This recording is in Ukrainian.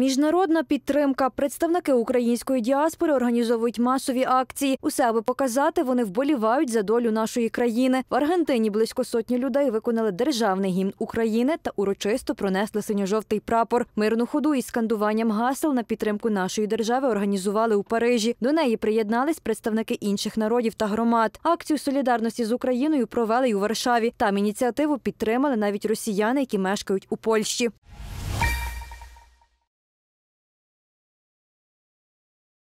Міжнародна підтримка. Представники української діаспори організовують масові акції. Усе аби показати, вони вболівають за долю нашої країни. В Аргентині близько сотні людей виконали державний гімн України та урочисто пронесли синьо-жовтий прапор. Мирну ходу із скандуванням гасел на підтримку нашої держави організували у Парижі. До неї приєднались представники інших народів та громад. Акцію солідарності з Україною провели й у Варшаві. Там ініціативу підтримали навіть росіяни, які мешкають у Польщі.